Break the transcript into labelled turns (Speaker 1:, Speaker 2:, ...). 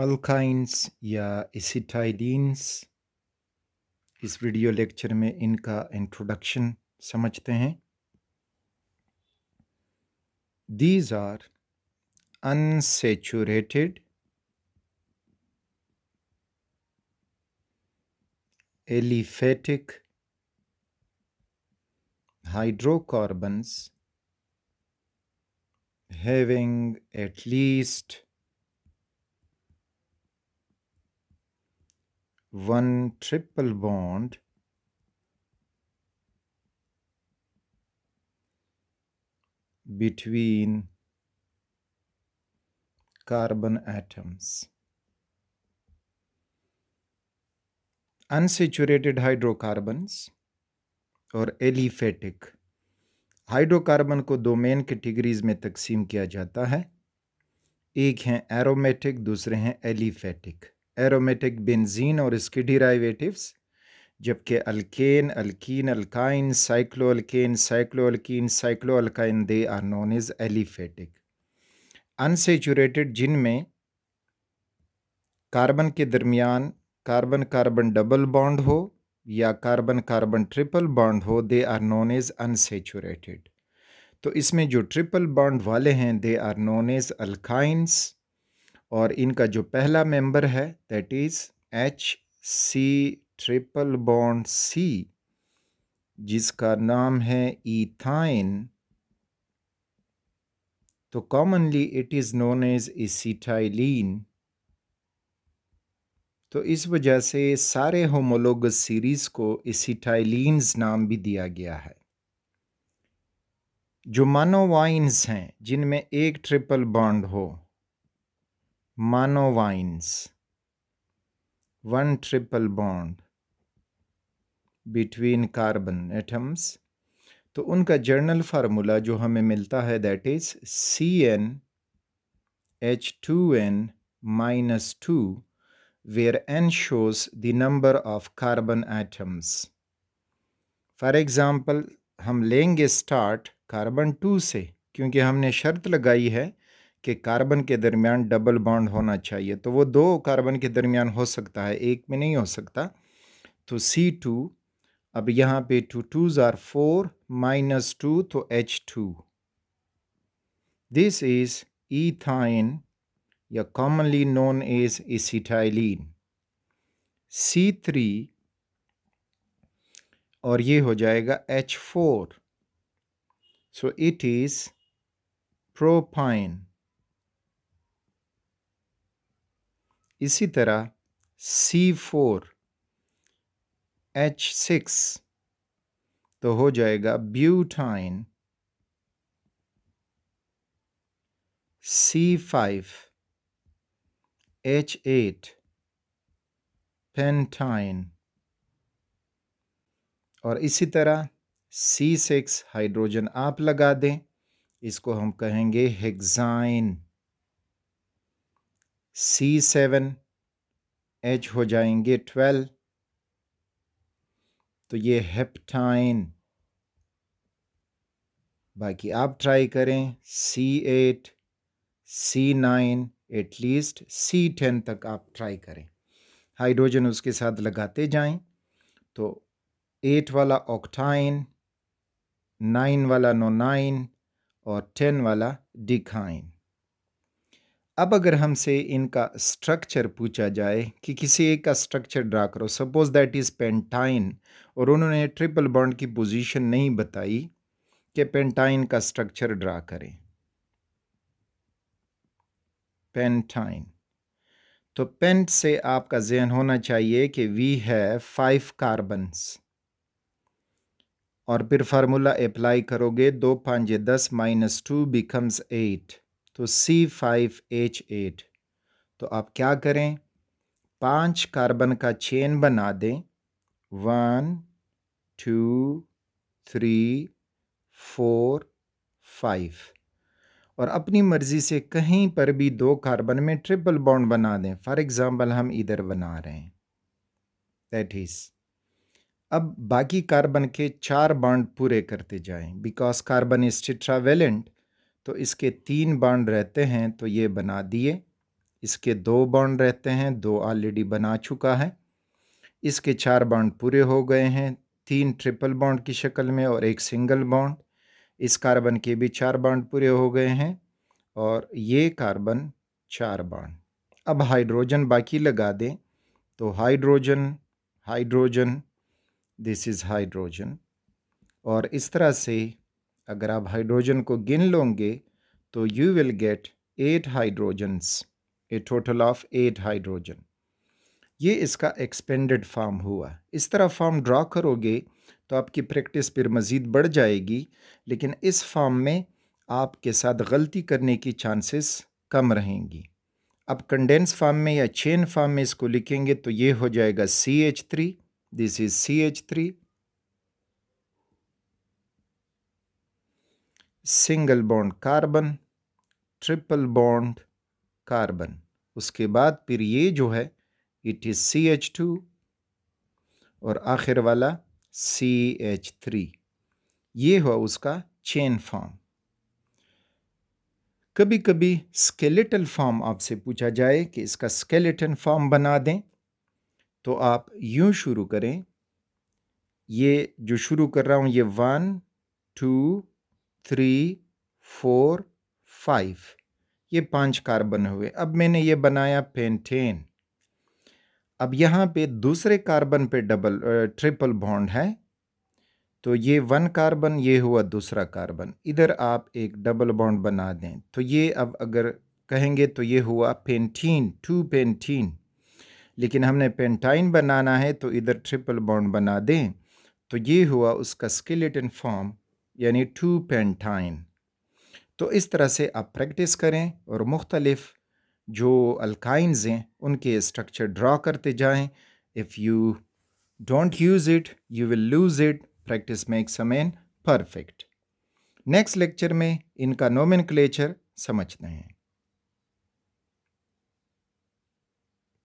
Speaker 1: Alkynes या एसिटाइडीन्स इस video lecture में इनका इंट्रोडक्शन समझते हैं these are unsaturated aliphatic hydrocarbons having at least one triple bond between carbon atoms. Unsaturated hydrocarbons और एलिफेटिक हाइड्रोकार्बन को दो मेन कैटेगरीज में तकसीम किया जाता है एक हैं एरोमेटिक दूसरे हैं एलिफेटिक एरोमेटिक बेंजीन और इसके डिराइवेटिव्स जबकि alkane alkene alkyne cycloalkane cycloalkene cycloalkyne they are known as aliphatic unsaturated जिनमें कार्बन के दरमियान कार्बन कार्बन डबल बॉन्ड हो या कार्बन कार्बन ट्रिपल बॉन्ड हो they are known as unsaturated तो इसमें जो ट्रिपल बॉन्ड वाले हैं they are known as alkynes और इनका जो पहला मेंबर है that is H C triple bond C जिसका नाम है ईथाइन तो commonly it is known as acetylene तो इस वजह से सारे होमोलोग सीरीज़ को इसीटाइलिन नाम भी दिया गया है जो मानोवाइन्स हैं जिनमें एक ट्रिपल बॉन्ड हो मानोवाइंस one triple bond between carbon atoms तो उनका जर्नल फार्मूला जो हमें मिलता है that is C N H two N minus two where N shows the number of carbon atoms for example हम लेंगे स्टार्ट कार्बन टू से क्योंकि हमने शर्त लगाई है कि कार्बन के दरमियान डबल बॉन्ड होना चाहिए तो वो दो कार्बन के दरमियान हो सकता है एक में नहीं हो सकता तो सी टू अब यहाँ पे टू टू ज़ार फोर माइनस टू तो H two this is ethyne या commonly known as acetylene C three और ये हो जाएगा H four so it is propyne इसी तरह सी फोर एच सिक्स तो हो जाएगा butyne C five H eight pentyne और इसी तरह सी सिक्स हाइड्रोजन आप लगा दें इसको हम कहेंगे हेक्साइन सी सेवन एच हो जाएंगे ट्वेल्व तो ये हेप्टाइन बाकी आप ट्राई करें C eight C nine at least C ten तक आप ट्राई करें हाइड्रोजन उसके साथ लगाते जाएं तो एट वाला ऑक्टाइन नाइन वाला नोनाइन और टेन वाला डिखाइन अब अगर हमसे इनका स्ट्रक्चर पूछा जाए कि किसी एक का स्ट्रक्चर ड्रा करो सपोज दैट इज़ पेंटाइन और उन्होंने ट्रिपल बॉन्ड की पोजीशन नहीं बताई कि पेंटाइन का स्ट्रक्चर ड्रा करें पेंटाइन तो पेंट से आपका जहन होना चाहिए कि वी है फाइव कार्बन्स और फिर फार्मूला अप्लाई करोगे दो पाँच दस माइनस टू बिकम्स एट तो सी फाइव एच एट तो आप क्या करें पांच कार्बन का चेन बना दें one two three four five और अपनी मर्ज़ी से कहीं पर भी दो कार्बन में ट्रिपल बॉन्ड बना दें फॉर एग्ज़ाम्पल हम इधर बना रहे हैं दैट इज़ अब बाकी कार्बन के चार बॉन्ड पूरे करते जाएं बिकॉज कार्बन इज़ टिट्रावेलेंट तो इसके तीन बाड रहते हैं तो ये बना दिए इसके दो बाड रहते हैं दो ऑलरेडी बना चुका है इसके चार बाड पूरे हो गए हैं तीन ट्रिपल बाउंड की शक्ल में और एक सिंगल बाउंड इस कार्बन के भी चार बाड पूरे हो गए हैं और ये कार्बन चार बाड अब हाइड्रोजन बाकी लगा दें तो hydrogen hydrogen this is hydrogen और इस तरह से अगर आप हाइड्रोजन को गिन लोगे तो you will get eight hydrogens a total of eight hydrogen ये इसका एक्सपेंडेड फॉर्म हुआ इस तरह फॉर्म ड्रा करोगे तो आपकी प्रैक्टिस फिर मज़ीद बढ़ जाएगी लेकिन इस फॉर्म में आपके साथ गलती करने की चांसेस कम रहेंगी अब कंडेंस फार्म में या चेन फार्म में इसको लिखेंगे तो ये हो जाएगा C H three this is C H three single bond carbon triple bond carbon उसके बाद फिर ये जो है it is C H two और आखिर वाला सी एच थ्री ये हुआ उसका चेन फॉर्म कभी कभी स्केलेटल फॉर्म आपसे पूछा जाए कि इसका स्केलेटन फॉर्म बना दें तो आप यूं शुरू करें ये जो शुरू कर रहा हूँ ये one two three four five ये पांच कार्बन हुए अब मैंने ये बनाया पेंटेन अब यहाँ पे दूसरे कार्बन पे डबल ट्रिपल बॉन्ड है तो ये वन कार्बन ये हुआ दूसरा कार्बन इधर आप एक डबल बॉन्ड बना दें तो ये अब अगर कहेंगे तो ये हुआ पेंटीन टू पेंटीन लेकिन हमने पेंटाइन बनाना है तो इधर ट्रिपल बॉन्ड बना दें तो ये हुआ उसका स्केलेटन फॉर्म यानी टू पेंटाइन तो इस तरह से आप प्रैक्टिस करें और मुख्तलफ़ जो अल्काइंस हैं उनके स्ट्रक्चर ड्रा करते जाएं if you don't use it you will lose it practice makes a man perfect next lecture में इनका नोमन समझते हैं